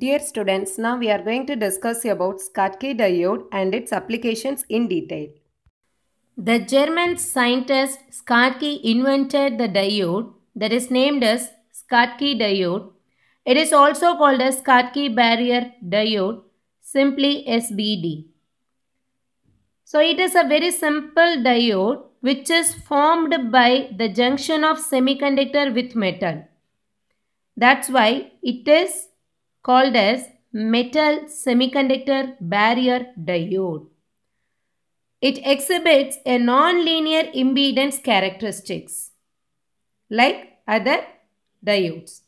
Dear students, now we are going to discuss about Schottky diode and its applications in detail. The German scientist Schottky invented the diode that is named as Schottky diode. It is also called as Schottky barrier diode, simply SBD. So it is a very simple diode which is formed by the junction of semiconductor with metal. That's why it is called as metal semiconductor barrier diode. It exhibits a non-linear impedance characteristics like other diodes.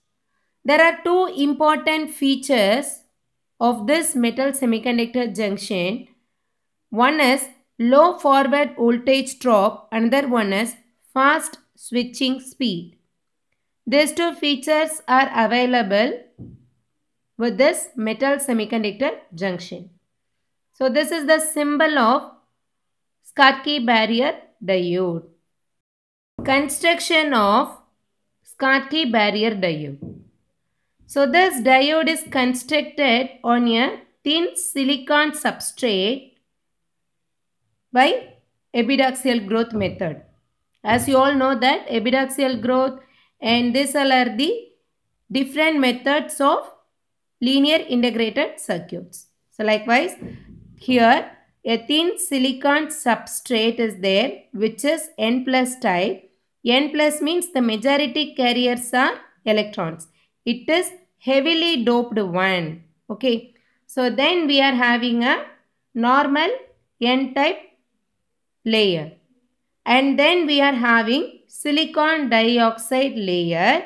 There are two important features of this metal semiconductor junction. One is low forward voltage drop, another one is fast switching speed. These two features are available with this metal semiconductor junction. So this is the symbol of Schottky barrier diode. Construction of Schottky barrier diode. So this diode is constructed on a thin silicon substrate by epitaxial growth method. As you all know that epitaxial growth and these are the different methods of linear integrated circuits. So likewise, here a thin silicon substrate is there which is N plus type. N plus means the majority carriers are electrons. It is heavily doped one. Okay. So then we are having a normal N type layer. And then we are having silicon dioxide layer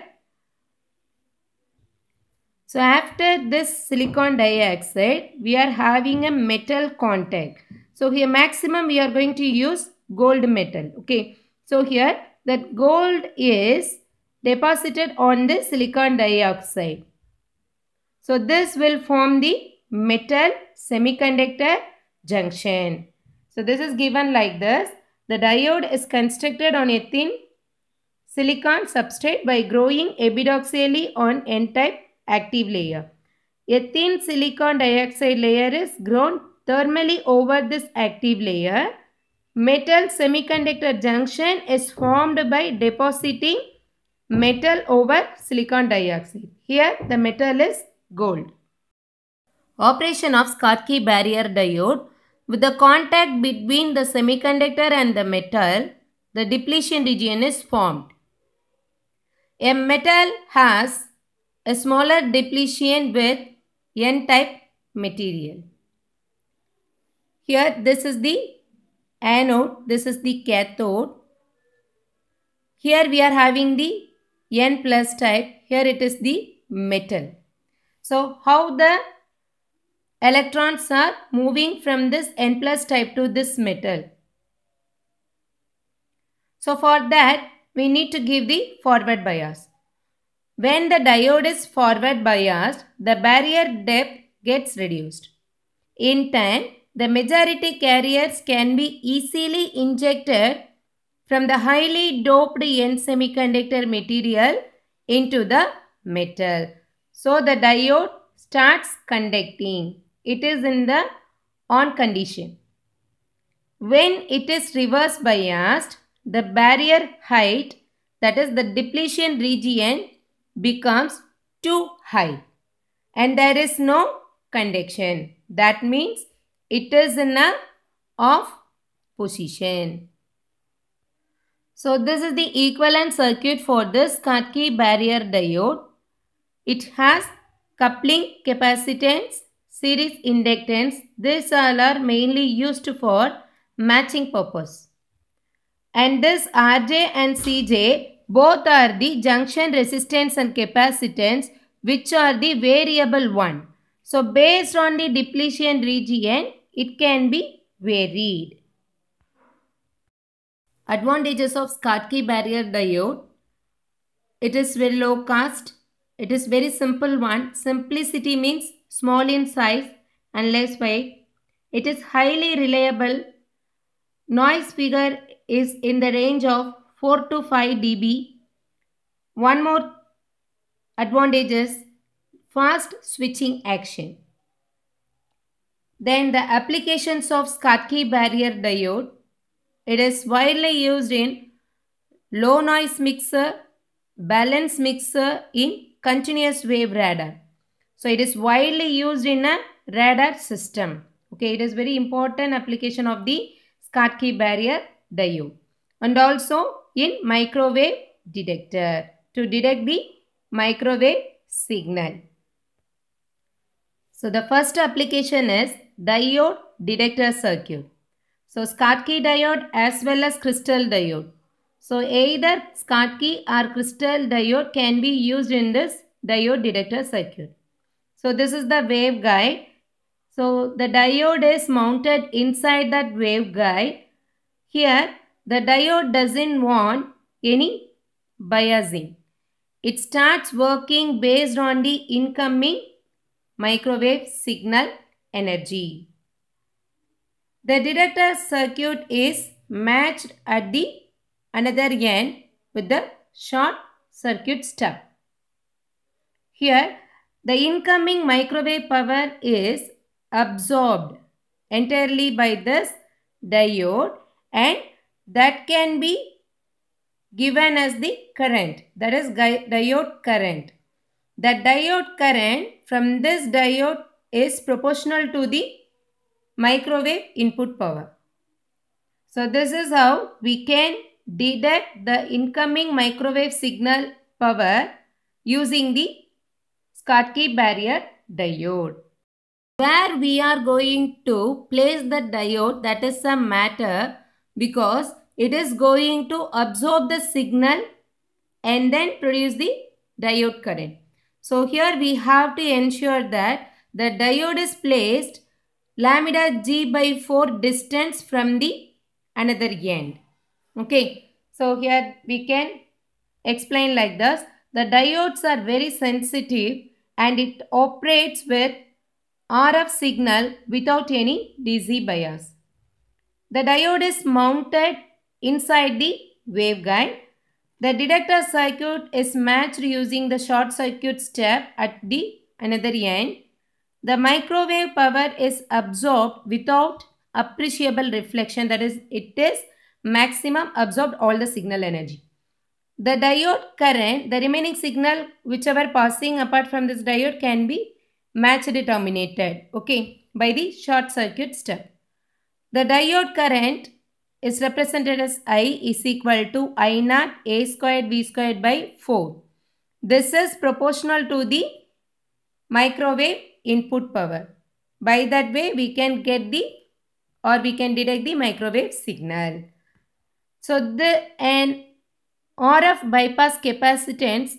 so after this silicon dioxide, we are having a metal contact. So here maximum we are going to use gold metal. Okay. So here that gold is deposited on the silicon dioxide. So this will form the metal semiconductor junction. So this is given like this. The diode is constructed on a thin silicon substrate by growing epidoxally on n-type active layer. A thin silicon dioxide layer is grown thermally over this active layer. Metal semiconductor junction is formed by depositing metal over silicon dioxide. Here the metal is gold. Operation of Schottky barrier diode with the contact between the semiconductor and the metal, the depletion region is formed. A metal has a smaller depletion with N-type material. Here this is the anode, this is the cathode. Here we are having the N plus type, here it is the metal. So how the electrons are moving from this N plus type to this metal. So for that we need to give the forward bias. When the diode is forward biased, the barrier depth gets reduced. In turn, the majority carriers can be easily injected from the highly doped N semiconductor material into the metal. So the diode starts conducting. It is in the on condition. When it is reverse biased, the barrier height that is the depletion region becomes too high and there is no conduction. That means it is in a off position. So this is the equivalent circuit for this Schottky barrier diode. It has coupling capacitance, series inductance. These all are mainly used for matching purpose. And this RJ and CJ both are the junction resistance and capacitance which are the variable one. So based on the depletion region it can be varied. Advantages of Schottky barrier diode. It is very low cost. It is very simple one. Simplicity means small in size and less weight. It is highly reliable. Noise figure is in the range of 4 to 5 dB. One more advantage is fast switching action. Then the applications of Schottky barrier diode. It is widely used in low noise mixer, balance mixer in continuous wave radar. So it is widely used in a radar system. Okay, it is very important application of the Schottky barrier diode. And also in microwave detector to detect the microwave signal. So the first application is diode detector circuit. So Schottky diode as well as crystal diode. So either Schottky or crystal diode can be used in this diode detector circuit. So this is the waveguide. So the diode is mounted inside that waveguide. Here the diode doesn't want any biasing. It starts working based on the incoming microwave signal energy. The detector circuit is matched at the another end with the short circuit stub. Here, the incoming microwave power is absorbed entirely by this diode and that can be given as the current that is diode current. The diode current from this diode is proportional to the microwave input power. So this is how we can deduct the incoming microwave signal power using the Schottky barrier diode. Where we are going to place the diode that is some matter because it is going to absorb the signal and then produce the diode current. So here we have to ensure that the diode is placed lambda g by 4 distance from the another end. Okay. So here we can explain like this. The diodes are very sensitive and it operates with RF signal without any DC bias. The diode is mounted inside the waveguide. The detector circuit is matched using the short circuit step at the another end. The microwave power is absorbed without appreciable reflection that is it is maximum absorbed all the signal energy. The diode current, the remaining signal whichever passing apart from this diode can be matched terminated okay by the short circuit step. The diode current is represented as I is equal to I naught A squared V squared by 4. This is proportional to the microwave input power. By that way, we can get the or we can detect the microwave signal. So, the an RF bypass capacitance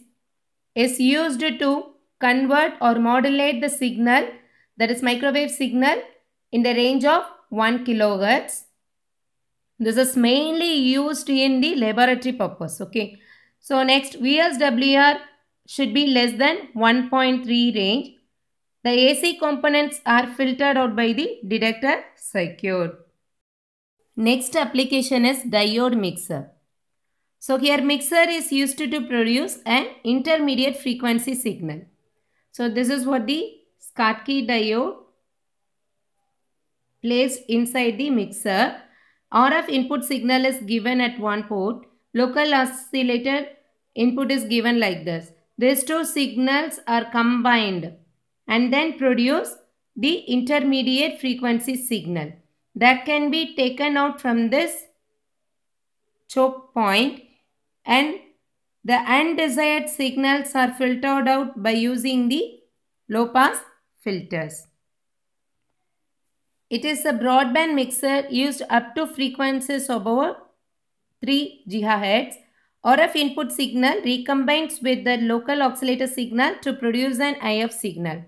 is used to convert or modulate the signal that is microwave signal in the range of 1 kilohertz. This is mainly used in the laboratory purpose. Okay. So next VSWR should be less than 1.3 range. The AC components are filtered out by the detector circuit. Next application is diode mixer. So here mixer is used to, to produce an intermediate frequency signal. So this is what the Schottky diode placed inside the mixer. RF input signal is given at one port. Local oscillator input is given like this. These two signals are combined and then produce the intermediate frequency signal that can be taken out from this choke point and the undesired signals are filtered out by using the low pass filters. It is a broadband mixer used up to frequencies above 3 GHz. RF input signal recombines with the local oscillator signal to produce an IF signal.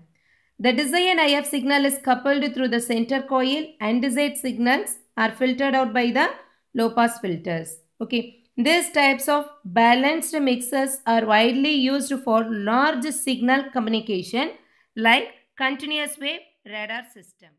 The desired IF signal is coupled through the center coil and desired signals are filtered out by the low pass filters. Okay, these types of balanced mixers are widely used for large signal communication like continuous wave radar system.